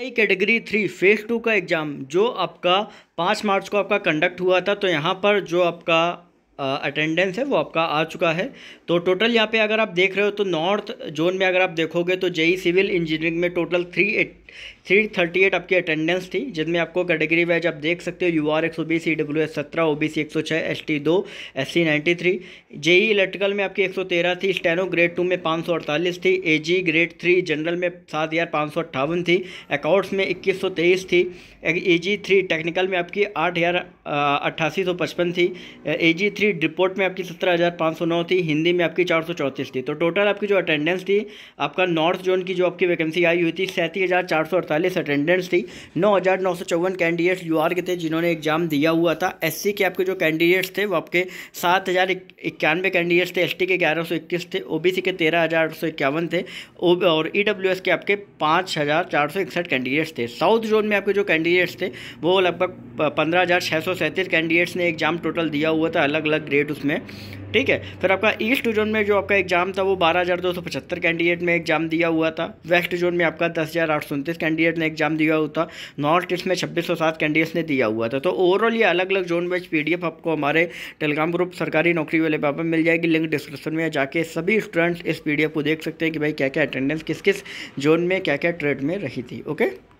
आई category three phase two का exam जो आपका पाँच मार्च को आपका कंडक्ट हुआ था तो यहाँ पर जो आपका अटेंडेंस है वो आपका आ चुका है तो टोटल यहाँ पे अगर आप देख रहे हो तो नॉर्थ जोन में अगर आप देखोगे तो जेई सिविल इंजीनियरिंग में total three eight three thirty eight आपकी अटेंडेंस थी जिसमें आपको कैटेगरी वाइज आप देख सकते हो यू आर एक सौ बीस ई डब्ल्यू एस सत्रह ओ बी सी एक सौ छः एस टी दो S C ninety three JE electrical में आपकी एक सौ तेरह थी स्टेनो ग्रेड टू में पाँच सौ अड़तालीस थी A G grade three general में सात हज़ार पाँच सौ अट्ठावन थी अकाउंट्स में इक्कीस सौ तेईस थी ए जी थ्री टेक्निकल में आपकी आठ हज़ार अट्ठासी सौ पचपन थी ए जी थ्री थी रिपोर्ट में आपकी सत्रह हज़ार पाँच सौ नौ थी हिंदी में आपकी चार सौ चौंतीस थी तो टोटल आपकी जो अटेंडेंस थी आपका नॉर्थ जोन की जो आपकी वैकेंसी आई हुई थी सैंतीस हज़ार चार सौ अड़तालीस अटेंडेंस थी नौ हज़ार नौ सौ चौवन कैंडिडेट्स यू आर के थे जिन्होंने एग्जाम दिया हुआ था एस के आपके जो कैंडिडेट्स थे वो आपके सात हज़ार इक्यानवे कैंडिडेट्स थे एस टी के ग्यारह सौ इक्कीस थे ओ के तेरह हज़ार आठ सौ इक्यावन थे और ई e के आपके पाँच हज़ार चार सौ इकसठ कैंडिडेट्स थे साउथ जोन में आपके जो कैंडिडेट्स थे वो लगभग पंद्रह हज़ार छः सौ सैंतीस कैंडिडेट्स ने एग्जाम टोटल दिया हुआ था अलग अलग ग्रेड उसमें ठीक है फिर आपका ईस्ट जोन में जो आपका एग्जाम था वो बारह हज़ार दो सौ पचहत्तर कैंडिडेट में एग्जाम दिया हुआ था वेस्ट जोन में आपका दस हज़ार आठ सौ उनतीस कैंडिडेट ने एग्जाम दिया हुआ था नॉर्थ ईस्ट में छब्बीस सौ सात कैंडिडेट्स ने दिया हुआ था तो ओवरऑल ये अलग अलग जोन वाइज पी आपको हमारे टेलीग्राम ग्रुप सरकारी नौकरी वाले पापा मिल जाएगी लिंक डिस्क्रिप्शन में जाके सभी स्टूडेंट्स इस पी को देख सकते हैं कि भाई क्या क्या अटेंडेंस किस किस जोन में क्या क्या ट्रेड में रही थी ओके